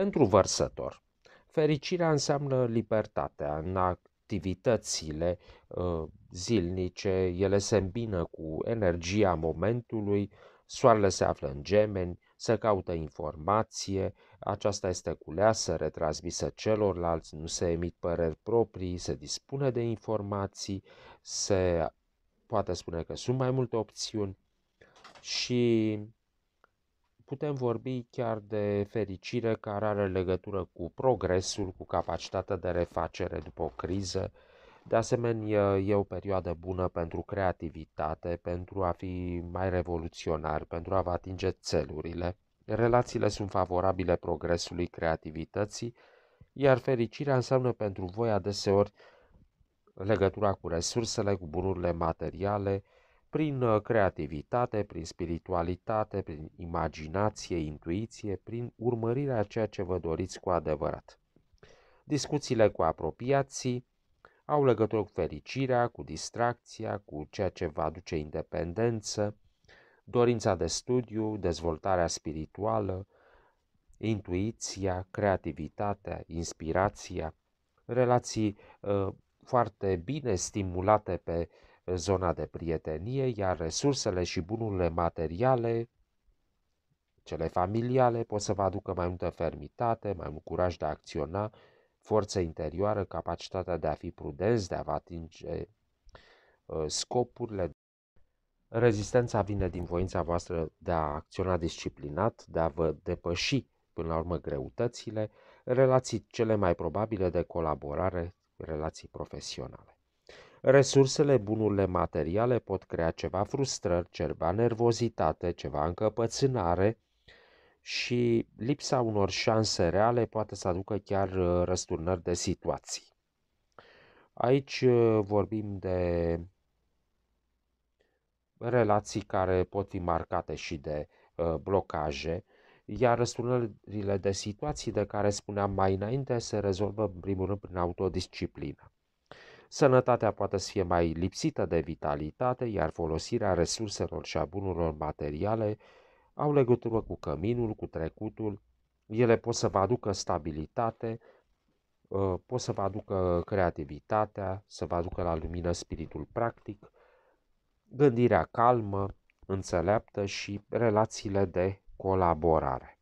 Pentru vărsător, fericirea înseamnă libertatea în activitățile uh, zilnice, ele se îmbină cu energia momentului, soarele se află în gemeni, se caută informație, aceasta este culeasă, retransmisă celorlalți, nu se emit păreri proprii, se dispune de informații, se poate spune că sunt mai multe opțiuni și putem vorbi chiar de fericire care are legătură cu progresul, cu capacitatea de refacere după o criză. De asemenea, e o perioadă bună pentru creativitate, pentru a fi mai revoluționar, pentru a vă atinge țelurile. Relațiile sunt favorabile progresului creativității, iar fericirea înseamnă pentru voi adeseori legătura cu resursele, cu bunurile materiale, prin uh, creativitate, prin spiritualitate, prin imaginație, intuiție, prin urmărirea ceea ce vă doriți cu adevărat. Discuțiile cu apropiații au legătură cu fericirea, cu distracția, cu ceea ce vă aduce independență, dorința de studiu, dezvoltarea spirituală, intuiția, creativitatea, inspirația, relații uh, foarte bine stimulate pe uh, zona de prietenie, iar resursele și bunurile materiale, cele familiale, pot să vă aducă mai multă fermitate, mai mult curaj de a acționa, forță interioară, capacitatea de a fi prudenți, de a vă atinge uh, scopurile. Rezistența vine din voința voastră de a acționa disciplinat, de a vă depăși până la urmă greutățile, relații cele mai probabile de colaborare, relații profesionale. Resursele, bunurile materiale pot crea ceva frustrări, ceva nervozitate, ceva încăpățânare și lipsa unor șanse reale poate să aducă chiar uh, răsturnări de situații. Aici uh, vorbim de relații care pot fi marcate și de uh, blocaje, iar răsturnările de situații de care spuneam mai înainte se rezolvă în primul rând prin autodisciplină sănătatea poate să fie mai lipsită de vitalitate, iar folosirea resurselor și a bunurilor materiale au legătură cu căminul, cu trecutul, ele pot să vă aducă stabilitate, ă, pot să vă aducă creativitatea, să vă aducă la lumină spiritul practic, gândirea calmă, înțeleaptă și relațiile de colaborare.